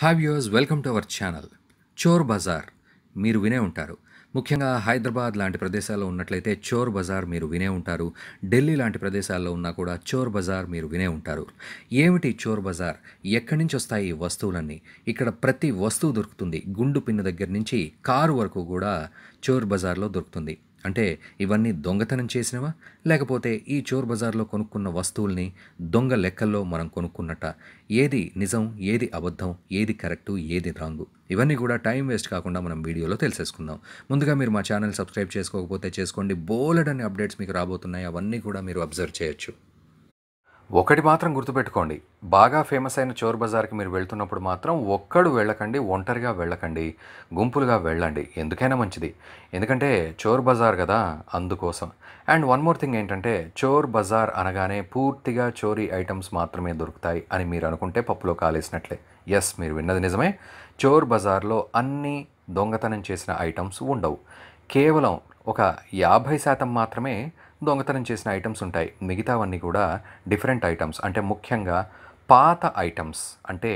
hi viewers welcome to our channel Chor Bazaar మీరు వినే ఉంటారు ముఖ్యంగా హైదరాబాద్ లాంటి ప్రదేశాల్లో ఉన్నట్లయితే చోర్ బజార్ మీరు వినే ఉంటారు ఢిల్లీ లాంటి ప్రదేశాల్లో ఉన్నా కూడా చోర్ బజార్ మీరు వినే ఉంటారు ఏమిటి చోర్ బజార్ ఎక్కడి నుంచి వస్తాయి ఈ వస్తువులన్నీ ఇక్కడ ప్రతి వస్తువు దొరుకుతుంది గుండు పిన్న దగ్గర నుంచి కారు వరకు కూడా చోర్ బజార్లో దొరుకుతుంది అంటే ఇవన్నీ దొంగతనం చేసినవా లేకపోతే ఈ చోర్ బజార్లో కొనుక్కున్న వస్తువుల్ని దొంగ లెక్కల్లో మనం కొనుక్కున్నట్ట ఏది నిజం ఏది అబద్ధం ఏది కరెక్టు ఏది రాంగు ఇవన్నీ కూడా టైం వేస్ట్ కాకుండా మనం వీడియోలో తెలిసేసుకుందాం ముందుగా మీరు మా ఛానల్ సబ్స్క్రైబ్ చేసుకోకపోతే చేసుకోండి బోలెడ్ అనే అప్డేట్స్ మీకు రాబోతున్నాయి అవన్నీ కూడా మీరు అబ్జర్వ్ చేయొచ్చు ఒకటి మాత్రం గుర్తుపెట్టుకోండి బాగా ఫేమస్ అయిన చోర్ బజార్కి మీరు వెళ్తున్నప్పుడు మాత్రం ఒక్కడు వెళ్ళకండి ఒంటరిగా వెళ్ళకండి గుంపులుగా వెళ్ళండి ఎందుకైనా మంచిది ఎందుకంటే చోర్ బజార్ కదా అందుకోసం అండ్ వన్ మోర్ థింగ్ ఏంటంటే చోర్ బజార్ అనగానే పూర్తిగా చోరీ ఐటమ్స్ మాత్రమే దొరుకుతాయి అని మీరు అనుకుంటే పప్పులో కాలేసినట్లే ఎస్ మీరు విన్నది నిజమే చోర్ బజార్లో అన్ని దొంగతనం చేసిన ఐటమ్స్ ఉండవు కేవలం ఒక యాభై శాతం మాత్రమే దొంగతనం చేసిన ఐటమ్స్ ఉంటాయి మిగతావన్నీ కూడా డిఫరెంట్ ఐటమ్స్ అంటే ముఖ్యంగా పాత ఐటమ్స్ అంటే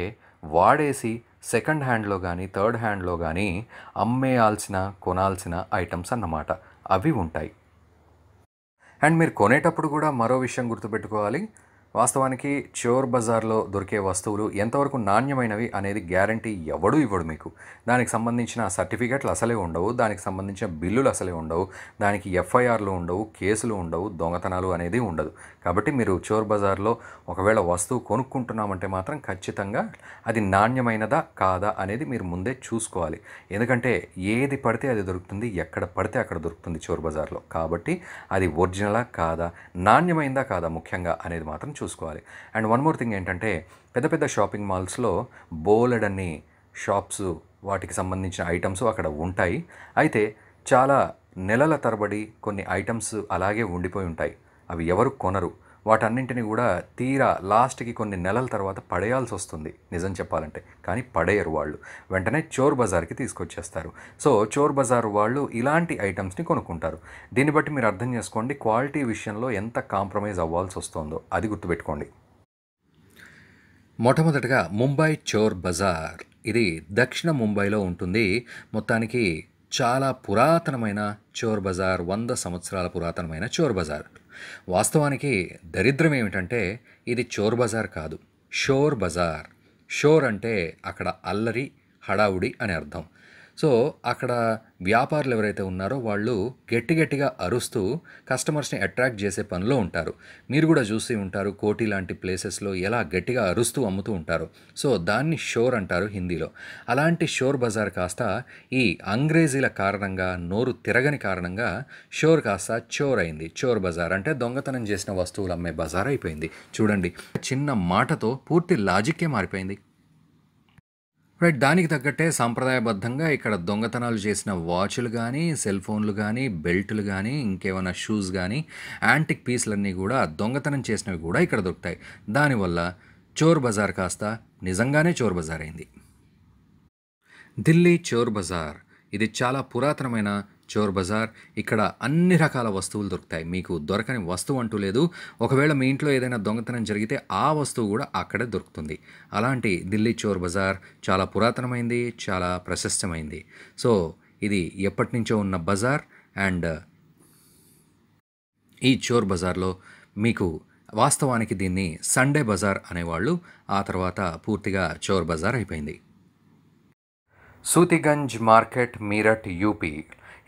వాడేసి సెకండ్ హ్యాండ్లో కానీ థర్డ్ హ్యాండ్లో కానీ అమ్మేయాల్సిన కొనాల్సిన ఐటమ్స్ అన్నమాట అవి ఉంటాయి అండ్ మీరు కొనేటప్పుడు కూడా మరో విషయం గుర్తుపెట్టుకోవాలి వాస్తవానికి చోర్ బజార్లో దొరికే వస్తువులు ఎంతవరకు నాణ్యమైనవి అనేది గ్యారంటీ ఎవడూ ఇవ్వడు మీకు దానికి సంబంధించిన సర్టిఫికెట్లు అసలే ఉండవు దానికి సంబంధించిన బిల్లులు అసలే ఉండవు దానికి ఎఫ్ఐఆర్లు ఉండవు కేసులు ఉండవు దొంగతనాలు అనేది ఉండదు కాబట్టి మీరు చోర్ బజార్లో ఒకవేళ వస్తువు కొనుక్కుంటున్నామంటే మాత్రం ఖచ్చితంగా అది నాణ్యమైనదా కాదా అనేది మీరు ముందే చూసుకోవాలి ఎందుకంటే ఏది పడితే అది దొరుకుతుంది ఎక్కడ పడితే అక్కడ దొరుకుతుంది చోర్ బజార్లో కాబట్టి అది ఒరిజినలా కాదా నాణ్యమైందా కాదా ముఖ్యంగా అనేది మాత్రం చూసుకోవాలి అండ్ వన్ మోర్ థింగ్ ఏంటంటే పెద్ద పెద్ద షాపింగ్ మాల్స్లో బోల్డ్ అన్ని షాప్స్ వాటికి సంబంధించిన ఐటమ్స్ అక్కడ ఉంటాయి అయితే చాలా నెలల తరబడి కొన్ని ఐటమ్స్ అలాగే ఉండిపోయి ఉంటాయి అవి ఎవరు కొనరు వాటన్నింటినీ కూడా తీరా లాస్ట్కి కొన్ని నెలల తర్వాత పడేయాల్సి వస్తుంది నిజం చెప్పాలంటే కానీ పడేయరు వాళ్ళు వెంటనే చోర్ బజార్కి తీసుకొచ్చేస్తారు సో చోర్ బజార్ వాళ్ళు ఇలాంటి ఐటమ్స్ని కొనుక్కుంటారు దీన్ని బట్టి మీరు అర్థం చేసుకోండి క్వాలిటీ విషయంలో ఎంత కాంప్రమైజ్ అవ్వాల్సి వస్తుందో అది గుర్తుపెట్టుకోండి మొట్టమొదటగా ముంబై చోర్ బజార్ ఇది దక్షిణ ముంబైలో ఉంటుంది మొత్తానికి చాలా పురాతనమైన చోర్ బజార్ వంద సంవత్సరాల పురాతనమైన చోర్ బజార్ వాస్తవానికి దరిద్రం ఏమిటంటే ఇది చోర్ బజార్ కాదు షోర్ బజార్ షోర్ అంటే అక్కడ అల్లరి హడావుడి అని అర్థం సో అక్కడ వ్యాపారులు ఎవరైతే ఉన్నారో వాళ్ళు గట్టి గట్టిగా అరుస్తూ కస్టమర్స్ని అట్రాక్ట్ చేసే పనిలో ఉంటారు మీరు కూడా చూసి ఉంటారు కోటి లాంటి ప్లేసెస్లో ఎలా గట్టిగా అరుస్తూ అమ్ముతూ ఉంటారు సో దాన్ని షోర్ అంటారు హిందీలో అలాంటి షోర్ బజార్ కాస్త ఈ అంగ్రేజీల కారణంగా నోరు తిరగని కారణంగా షోర్ కాస్త చోర్ అయింది చోర్ బజార్ అంటే దొంగతనం చేసిన వస్తువులు అమ్మే బజార్ అయిపోయింది చూడండి చిన్న మాటతో పూర్తి లాజిక్కే మారిపోయింది రైట్ దానికి తగ్గట్టే సాంప్రదాయబద్ధంగా ఇక్కడ దొంగతనాలు చేసిన వాచ్లు కానీ సెల్ ఫోన్లు కానీ బెల్ట్లు కానీ ఇంకేమైనా షూస్ కానీ యాంటిక్ పీస్లన్నీ కూడా దొంగతనం చేసినవి కూడా ఇక్కడ దొరుకుతాయి దానివల్ల చోర్ బజార్ కాస్త నిజంగానే చోర్ బజార్ అయింది ఢిల్లీ చోర్ బజార్ ఇది చాలా పురాతనమైన చోర్ బజార్ ఇక్కడ అన్ని రకాల వస్తువులు దొరుకుతాయి మీకు దొరకని వస్తువు అంటూ లేదు ఒకవేళ మీ ఇంట్లో ఏదైనా దొంగతనం జరిగితే ఆ వస్తువు కూడా అక్కడే దొరుకుతుంది అలాంటి ఢిల్లీ చోర్ బజార్ చాలా పురాతనమైంది చాలా ప్రశస్తమైంది సో ఇది ఎప్పటి నుంచో ఉన్న బజార్ అండ్ ఈ చోర్ బజార్లో మీకు వాస్తవానికి దీన్ని సండే బజార్ అనేవాళ్ళు ఆ తర్వాత పూర్తిగా చోర్ బజార్ అయిపోయింది సూతిగంజ్ మార్కెట్ మీరట్ యూపీ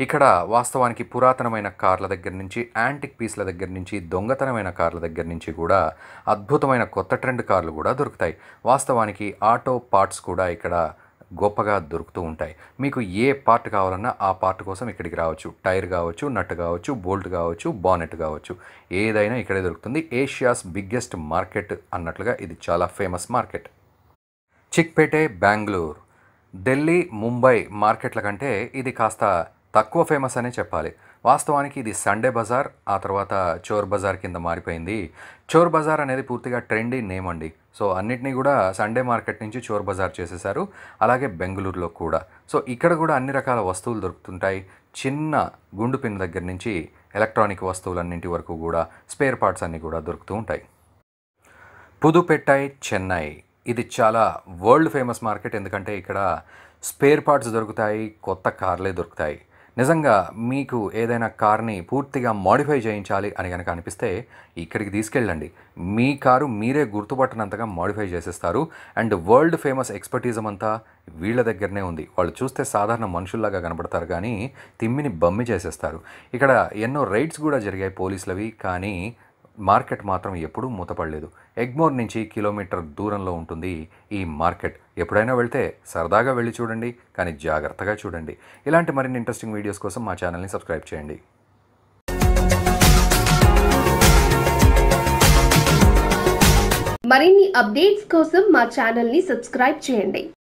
ఇక్కడ వాస్తవానికి పురాతనమైన కార్ల దగ్గర నుంచి యాంటిక్ పీస్ల దగ్గర నుంచి దొంగతనమైన కార్ల దగ్గర నుంచి కూడా అద్భుతమైన కొత్త ట్రెండ్ కార్లు కూడా దొరుకుతాయి వాస్తవానికి ఆటో పార్ట్స్ కూడా ఇక్కడ గొప్పగా దొరుకుతూ ఉంటాయి మీకు ఏ పార్ట్ కావాలన్నా ఆ పార్ట్ కోసం ఇక్కడికి రావచ్చు టైర్ కావచ్చు నట్ కావచ్చు బోల్ట్ కావచ్చు బానెట్ కావచ్చు ఏదైనా ఇక్కడే దొరుకుతుంది ఏషియాస్ బిగ్గెస్ట్ మార్కెట్ అన్నట్లుగా ఇది చాలా ఫేమస్ మార్కెట్ చిక్పేటే బెంగళూరు ఢిల్లీ ముంబై మార్కెట్ల కంటే ఇది కాస్త తక్కువ ఫేమస్ అనే చెప్పాలి వాస్తవానికి ఇది సండే బజార్ ఆ తర్వాత చోర్ బజార్ కింద మారిపోయింది చోర్ బజార్ అనేది పూర్తిగా ట్రెండీ నేమ్ అండి సో అన్నిటినీ కూడా సండే మార్కెట్ నుంచి చోర్ బజార్ చేసేసారు అలాగే బెంగళూరులో కూడా సో ఇక్కడ కూడా అన్ని రకాల వస్తువులు దొరుకుతుంటాయి చిన్న గుండు పిన్ దగ్గర నుంచి ఎలక్ట్రానిక్ వస్తువులన్నింటి వరకు కూడా స్పేర్ పార్ట్స్ అన్నీ కూడా దొరుకుతూ ఉంటాయి పుదుపెట్టై చెన్నై ఇది చాలా వరల్డ్ ఫేమస్ మార్కెట్ ఎందుకంటే ఇక్కడ స్పేర్ పార్ట్స్ దొరుకుతాయి కొత్త కార్లే దొరుకుతాయి నిజంగా మీకు ఏదైనా కార్ని పూర్తిగా మాడిఫై చేయించాలి అని కనుక అనిపిస్తే ఇక్కడికి తీసుకెళ్ళండి మీ కారు మీరే గుర్తుపట్టనంతగా మాడిఫై చేసేస్తారు అండ్ వరల్డ్ ఫేమస్ ఎక్స్పర్టీజం అంతా వీళ్ళ దగ్గరనే ఉంది వాళ్ళు చూస్తే సాధారణ మనుషుల్లాగా కనపడతారు కానీ తిమ్మిని బమ్మి చేసేస్తారు ఇక్కడ ఎన్నో రైడ్స్ కూడా జరిగాయి పోలీసులవి కానీ మార్కెట్ మాత్రం ఎప్పుడూ మూతపడలేదు ఎగ్మోర్ నుంచి కిలోమీటర్ దూరంలో ఉంటుంది ఈ మార్కెట్ ఎప్పుడైనా వెళ్తే సరదాగా వెళ్ళి చూడండి కానీ జాగ్రత్తగా చూడండి ఇలాంటి మరిన్ని ఇంట్రెస్టింగ్ వీడియోస్ కోసం మా ఛానల్ని సబ్స్క్రైబ్ చేయండి మరిన్ని అప్డేట్స్ కోసం మా ఛానల్ని సబ్స్క్రైబ్ చేయండి